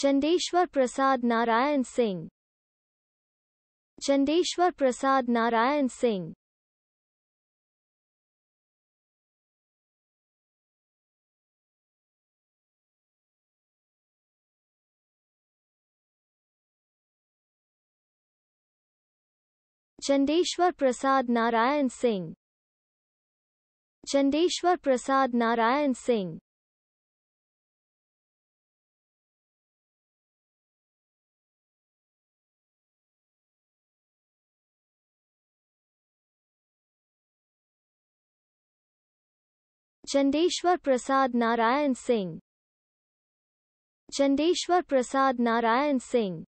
Chandeshwar प्रसाद Narayan Singh Chandeshwar प्रसाद Narayan Singh Chandeshwar प्रसाद Narayan Singh Chandeshwar प्रसाद Narayan Singh Chandeshwar प्रसाद Narayan Singh Chandeshwar प्रसाद Narayan Singh